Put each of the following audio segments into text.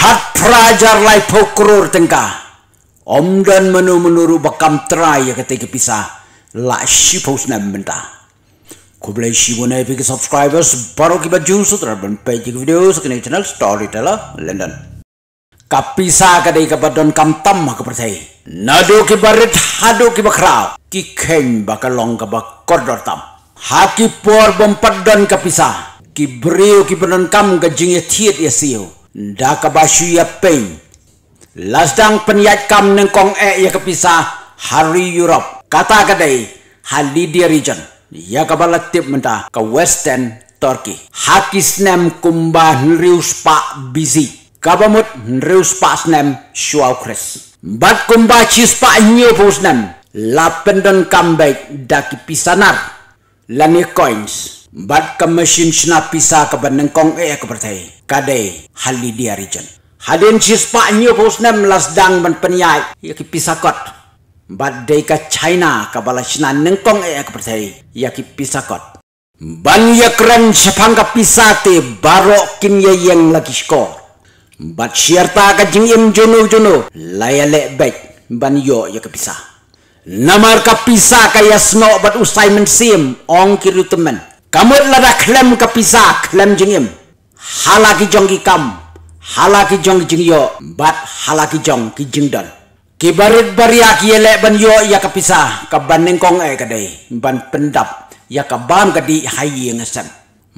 갓 프라잘 om dan menu 엄단 메누 메누루 바캄 트라이 그때 그 비사 라 시포스 남는다 Kublai Shibunai big subscribers baru kita jumpa terhadap page video sekini channel Storyteller London. Kapisa kadai don kam tam kepercayai. Nado kibarit hado kibakrau kikeng bakal bakalong kabak kordor tam. Haki por don kapisa kibrio kibadon kam kajingya tiat ya siu. Dakabashu ya peng. Lasdang peniat kam nengkong e ya kepisah hari Europe. Kata kadai Halidia region. Ya tip menta ke western Turkey. nem kumbah nrius pak busy. Kabamut nrius pak snem shuau kres. Bat kumbah cis pak nyu pusnem. Lapendon kambek daki pisanar. Lani coins bat ka machine shinapisa ka kong e eh, ka bertai kadai hali dia region hadin sispa nyu pusnem lasdang ban penyai ya ki pisakot bat dei ka china ka neng nengkong e ka yakipisa ya ki pisakot ban ya keren sepang ka pisate baro kin ya yang lagi skor bat syarta ka jing im jono jono layale baik ban yo ya ke pisah Namar kapisa kaya sno bat usai mensim ong kiru temen kamu lada klem kepisa klem jengim. Halaki jong kam. Halaki jong jengyo. Bat halaki jong ki jengdon. Ki barit bariak ban yo ya kepisa kaban nengkong e kadai. Ban pendap. Ya kabam kadi hayi ngesen.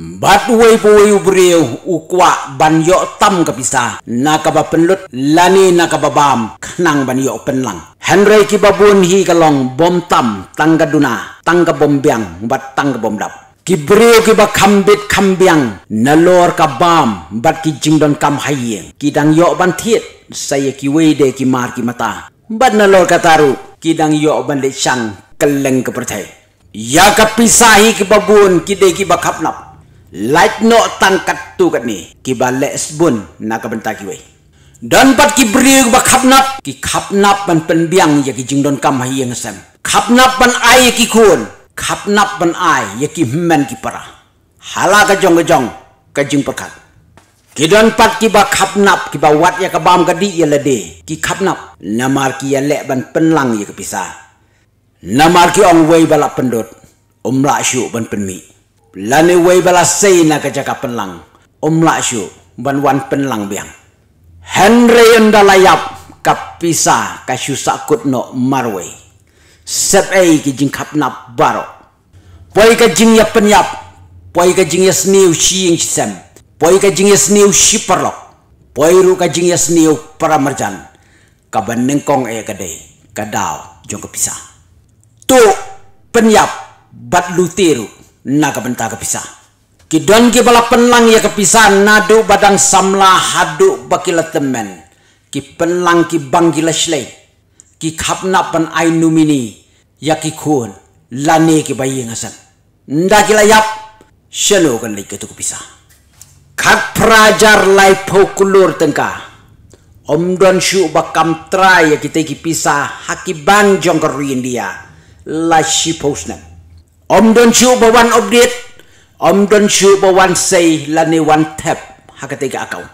Bat uwe po uwe ubriu ukwa ban yo tam kepisa, nakaba penlut lani na bam. Kenang ban yo penlang. Henry kibabun hi kalong bom tam tangga duna. Tangga bom biang bat tangga bom dap kibriu ki ba kambiang, nalor na bat ki jingdon kam hayeng kidang yo ban thiet saya ki wede ki mar ki mata bat nalor kataru, kidang yo ban le chang keleng ke pertai ya ka pisahi ki babun ki de ki ba nap light no kat tu kat ni ki ba lesbun na ka bentak ki wei dan bat ki briu ba nap ki nap ban biang ya ki jingdon kam hayeng sam khapnap ban ai ki khun khapnap ban ai yaki men ki para hala ka jong ka jong ka jing pakat don pat ki ba khapnap ki ba wat ya ka bam ka di ya lede ki khapnap namar ki ya le ban penlang ya ka pisa namar ki ong wei bala pendot umla syu ban penmi lane wei bala sei na ka jaka penlang umla syu ban wan penlang biang henry ka kapisa sakut no marwei sebei ke jing kap nap baro poi ke jing ya penyap, poi ke jing ya shi ing sem poi ke jing ya niu shi parlok poi ru ke jing ya sniu niu paramarjan ka ban kong e ka dei ka dao jong ke pisa tu penyap bat lutiru na ka benta ke pisa ki don ki bala penlang ya ke pisa nadu badang samla hadu bakila temen ki penlang ki banggila slei ki khapna pan ai numini yaki khon lani ke bayi ngasan nda layap yap shelo kan lek tu bisa kak prajar lai pokulur tengka om don shu bakam trai yaki teki ki pisa jong keruin dia la shi posnan om don shu bawan update om don shu bawan say lani wan tap hakatega akau.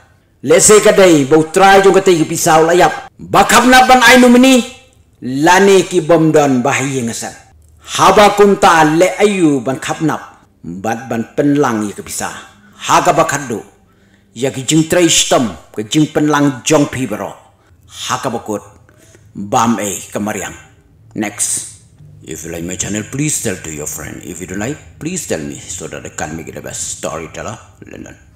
lese kadai bau try, jong kategi pisau layap bakam naban ainu lani ki bom don bahaya ngesan haba kunta le ayu ban khapnap bat ban penlang ye kebisa haga bakaddo ya ki jingtrai stam ke jing penlang jong pi bro haga bakot bam e kemariang next if you like my channel please tell to your friend if you don't like please tell me so that i can make it the best storyteller london